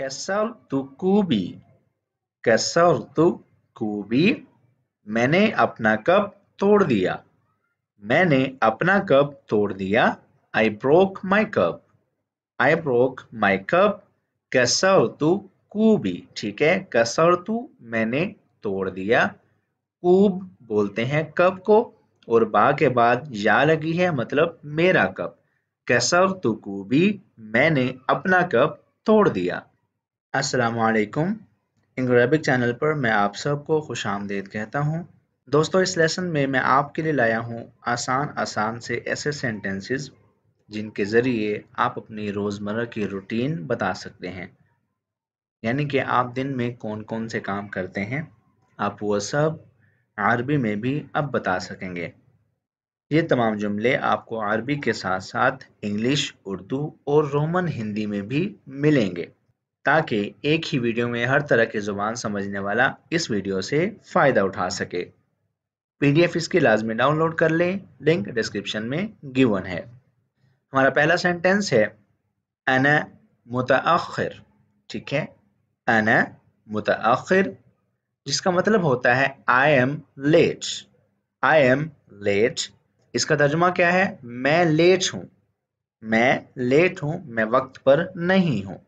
कूबी तु कूबी मैंने अपना कप तोड़ दिया मैंने अपना कप तोड़ दिया I broke my cup I broke my cup कूबी ठीक है तू मैंने तोड़ दिया कूब बोलते हैं कप को और बा के बाद या लगी है मतलब मेरा कप कैसर तु कूबी मैंने अपना कप तोड़ दिया असलकुम इंग्रैबिक चैनल पर मैं आप सबको खुश आमदेद कहता हूँ दोस्तों इस लेसन में मैं आपके लिए लाया हूँ आसान आसान से ऐसे सेंटेंसेस जिनके ज़रिए आप अपनी रोज़मर्रा की रूटीन बता सकते हैं यानी कि आप दिन में कौन कौन से काम करते हैं आप वह सब अरबी में भी अब बता सकेंगे ये तमाम जुमले आपको अरबी के साथ साथ इंग्लिश उर्दू और रोमन हिंदी में भी मिलेंगे ताकि एक ही वीडियो में हर तरह की ज़ुबान समझने वाला इस वीडियो से फ़ायदा उठा सके पीडीएफ इसकी लाजमी डाउनलोड कर लें लिंक डिस्क्रिप्शन में गिवन है हमारा पहला सेंटेंस है अन मुतर ठीक है अन मुतर जिसका मतलब होता है I am late I am late इसका तर्जमा क्या है मैं लेट हूँ मैं लेट हूँ मैं वक्त पर नहीं हूँ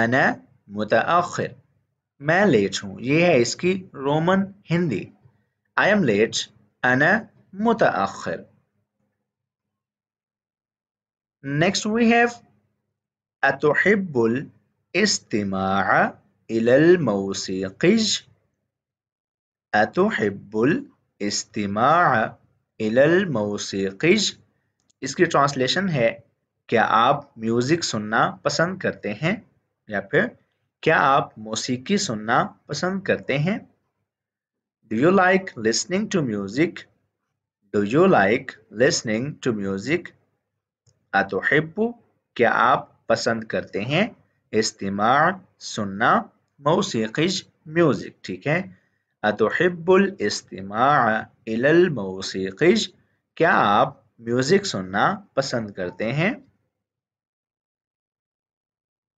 अना मुताखिर मैं लेट हूँ ये है इसकी Roman Hindi I am late अना मुताखिर नेक्स्ट वी हैव अतुहिब्बुल इस्तेमा इलल मौसीज अतुहिब्बुल इस्तेमा इलल मौसीज इसकी ट्रांसलेशन है क्या आप म्यूज़िक सुनना पसंद करते हैं या फिर क्या आप मौसीकी सुनना पसंद करते हैं do you like listening to music do you like listening to music अतोहिबू क्या आप पसंद करते हैं इस्तेमाल सुनना मौसीकिज म्यूजिक ठीक है अतोहिबुल इस्तेमाल इलल क्या आप म्यूजिक सुनना पसंद करते हैं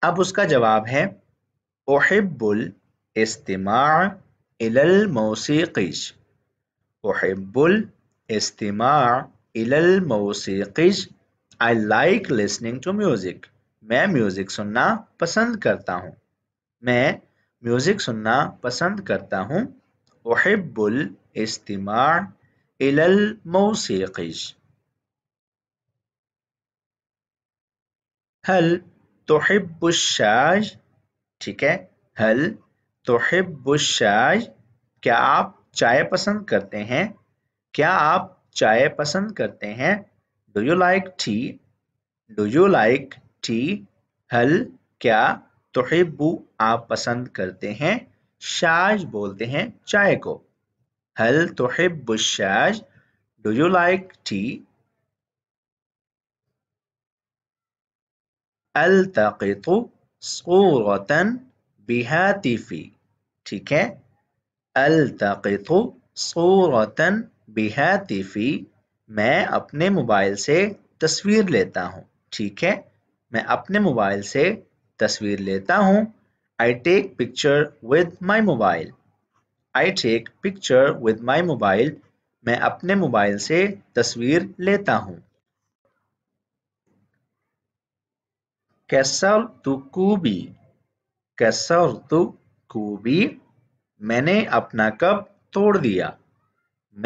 अब उसका जवाब है ओहिबुल इस्तिमा ओहिबुल इस्तिमा I like listening to music मैं म्यूज़िक सुनना पसंद करता हूँ मैं म्यूज़िक सुनना पसंद करता हूँ ओहिबुल इस्तिमा मौसी हल तोहिबुशाज ठीक है हल तोहिबुशाज क्या आप चाय पसंद करते हैं क्या आप चाय पसंद करते हैं do you like tea do you like tea हल क्या तोहिबू आप पसंद करते हैं शाज बोलते हैं चाय को हल तोहिबुशाज डू यू लाइक टी अलतक़ितु सूरतन बिहातिफ़ी ठीक है अलतक़ितु सूरतन बिहातिफ़ी मैं अपने मोबाइल से तस्वीर लेता हूँ ठीक है मैं अपने मोबाइल से तस्वीर लेता हूँ I take picture with my mobile I take picture with my mobile मैं अपने मोबाइल से तस्वीर लेता हूँ कूबी kubi तु कूबी मैंने अपना कप तोड़ दिया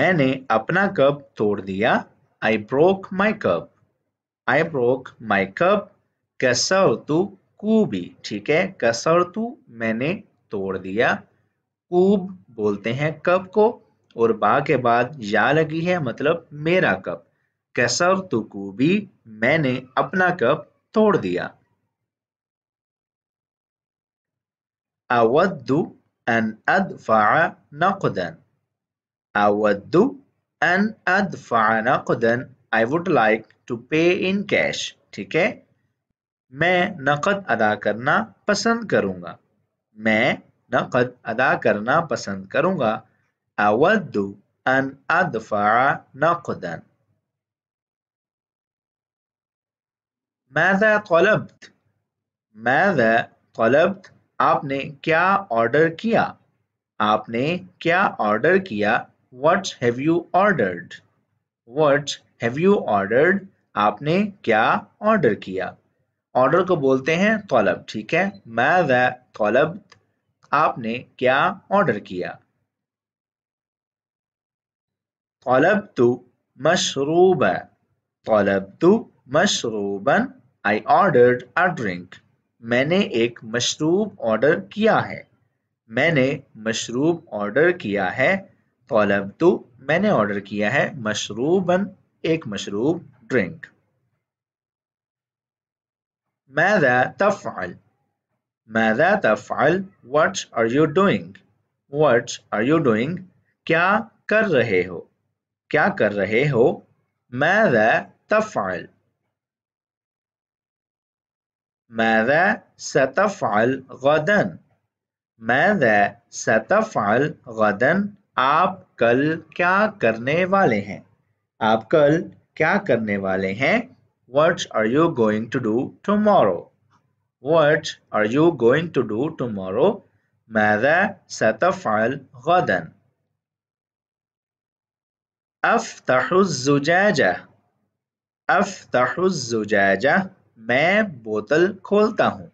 मैंने अपना कप तोड़ दिया broke my cup I broke my cup cup. कसरतु कूबी ठीक है तू मैंने तोड़ दिया कूब बोलते हैं कप को और बा के बाद या लगी है मतलब मेरा कप तु कूबी मैंने अपना कप तोड़ दिया أود أن أدفع نقدا أود أن أدفع نقدا I would like to pay in cash ठीक है मैं नकद अदा करना पसंद करूंगा मैं नकद अदा करना पसंद करूंगा أود أن أدفع نقدا ماذا طلبت؟ ماذا طلبت आपने क्या ऑर्डर किया आपने क्या ऑर्डर किया what have you ordered what have you ordered आपने क्या ऑर्डर किया ऑर्डर को बोलते हैं तौलब ठीक है मै तौलब आपने क्या ऑर्डर किया तौलब तो मशरूब तौलब तू मशरूबन आई ऑर्डर्ड अ ड्रिंक मैंने एक मशरूब ऑर्डर किया है मैंने मशरूब ऑर्डर किया है तोलब तो मैंने ऑर्डर किया है मशरूबन एक मशरूब ड्रिंक मैदा तफाल मैदा तफाल what are you doing what are you doing क्या कर रहे हो क्या कर रहे हो मैदा तफाल ماذا ستفعل غدا ماذا ستفعل غدا आप कल क्या करने वाले हैं आप कल क्या करने वाले हैं what are you going to do tomorrow what are you going to do tomorrow मैद सतफाइल गदन अफ तहुजुजैजा अफ तहुजुजैजा मैं बोतल खोलता हूँ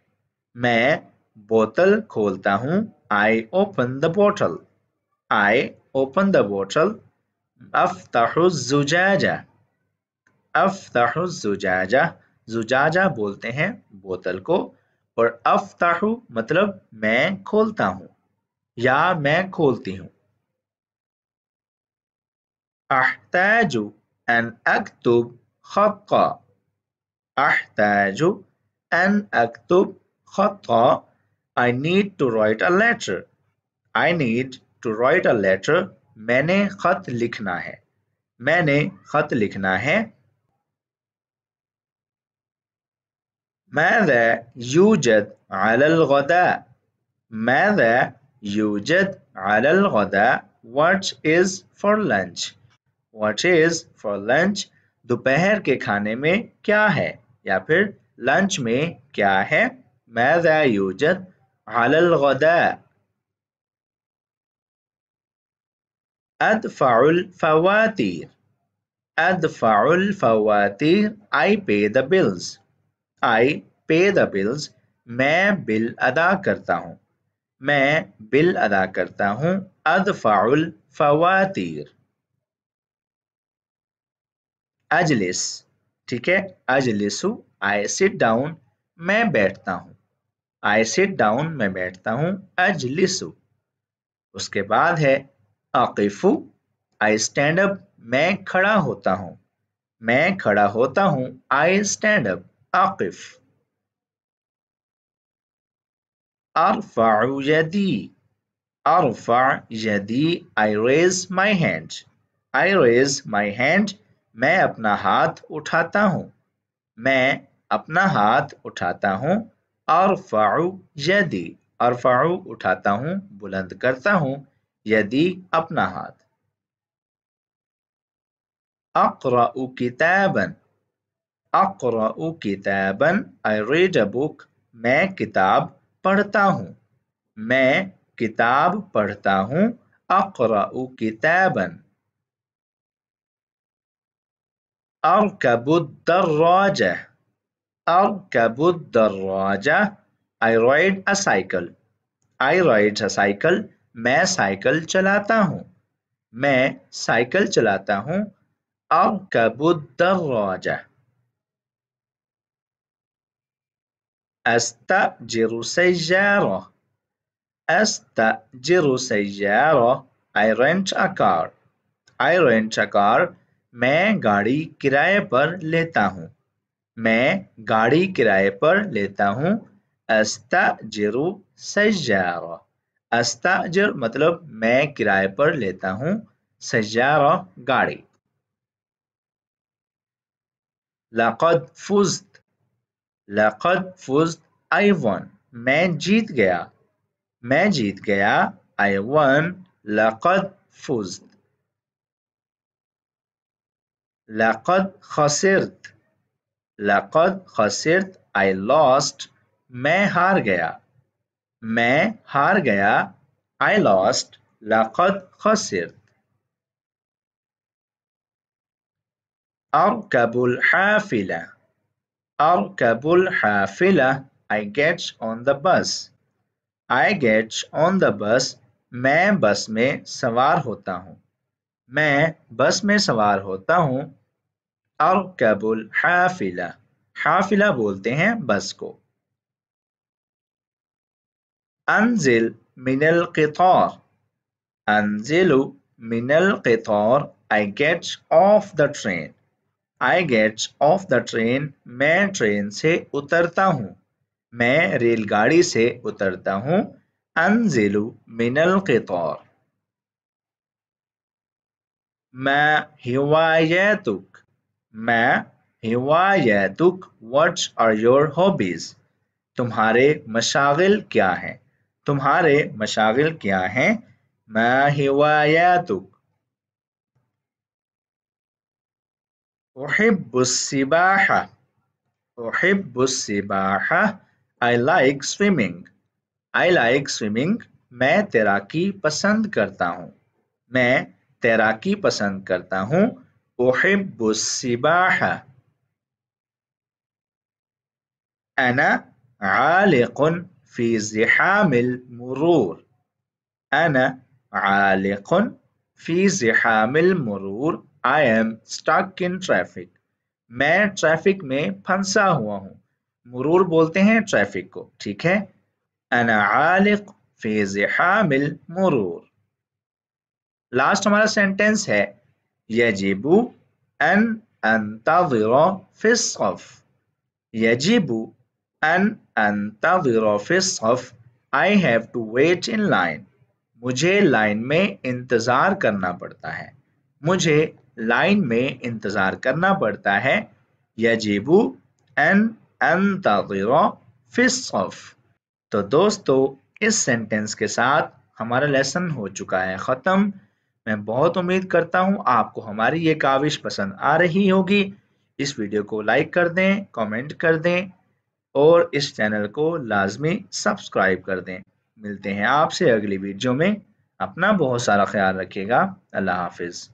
मैं बोतल खोलता हूँ I open the bottle I open the bottle अफ्तुजाजा अफ्तुजाजा जुजाजा बोलते हैं बोतल को और अफ्ताहु मतलब मैं खोलता हूँ या मैं खोलती हूँ अहताजु N अक्तुब खक्का أحتاج أن أكتب خطا I need to write a letter. I need to write a letter. मैंने खत लिखना है मैंने खत लिखना है ماذا يوجد على الغداء ماذا يوجد على الغداء what is for lunch what is for lunch दोपहर के खाने में क्या है या फिर लंच में क्या है मैजा यूजत हलल गदा अदफाउल फवातीर अदफाउल फवातीर आई पे द बिल्स आई पे द बिल्स मैं बिल अदा करता हूँ मैं बिल अदा करता हूँ अदफाउल फवातीर अजलिस ठीक है आज लेसु आई सिट डाउन मैं बैठता हूं आई सिट डाउन मैं बैठता हूं हूँ अजलिसु उसके बाद है अकीफू आई स्टैंड अप मैं खड़ा होता हूं मैं खड़ा होता हूं आई स्टैंड अप आकिफ अरफाउ यदी अरफा यदी I raise my hand I raise my hand मैं अपना हाथ उठाता हूँ मैं अपना हाथ उठाता हूँ और फ़ाऊ यदि और फ़ाऊ उठाता हूँ बुलंद करता हूँ यदि अपना हाथ अक्रा किताबन अक्रा किताबन आई रीड अ बुक मैं किताब पढ़ता हूँ मैं किताब पढ़ता हूँ अक्रा किताबन I ride a cycle. I ride a cycle. मैं साइकिल चलाता हूँ मैं साइकिल चलाता हूँ अब कबूतर रोजा अस्ता जिरु सैरो I rent a car I rent a car मैं गाड़ी किराए पर लेता हूँ मैं गाड़ी किराए पर लेता हूँ अस्ता अस्ताजिरु अस्ता जर मतलब मैं किराए पर लेता हूँ सजारो गाड़ी लकद फुजत लकद फुजत आई वन मैं जीत गया मैं जीत गया आई वन लकद फुजत لقد خسرت لقد خسرت I lost मैं हार गया मैं हार गया I lost لقد خسرت أركب الحافلة أركب الحافلة I get on the bus I get on the bus मैं बस में सवार होता हूँ मैं बस में सवार होता हूँ कबुल हाफिला हाफिला बोलते हैं बस को अनजिल मिनल कितौर अनजिलु मिनल कितौर I gets off the train I gets off the train मैं ट्रेन से उतरता हूँ मैं रेलगाड़ी से उतरता हूँ अनजिलु मिनल कितौर मैं हिवायतुक मैं हिवायतुक व्हाट्स आर योर हॉबीज तुम्हारे मशागिल क्या हैं तुम्हारे मशागिल क्या हैं मैं हिवायतुक I like swimming I like swimming मैं तैराकी पसंद करता हूँ मैं तैराकी पसंद करता हूं ओहिबुसिबाह अना आलिकुन फी मुरूर अना आलिकुन फी जिहामिल मुरूर I am stuck in traffic मैं ट्रैफिक में फंसा हुआ हूँ मुरूर बोलते हैं ट्रैफिक को ठीक है अना आलिक फी जिहामिल मुरूर लास्ट हमारा सेंटेंस है यजीबू एन अंताविरो फिसफ यजीबू अन अंताविरो फिसफ I have to wait in line मुझे लाइन में इंतज़ार करना पड़ता है मुझे लाइन में इंतज़ार करना पड़ता है यजीबू एन अंताविरो फिसफ तो दोस्तों इस सेंटेंस के साथ हमारा लेसन हो चुका है ख़त्म मैं बहुत उम्मीद करता हूँ आपको हमारी ये काविश पसंद आ रही होगी इस वीडियो को लाइक कर दें कमेंट कर दें और इस चैनल को लाजमी सब्सक्राइब कर दें मिलते हैं आपसे अगली वीडियो में अपना बहुत सारा ख्याल रखिएगा अल्लाह हाफिज़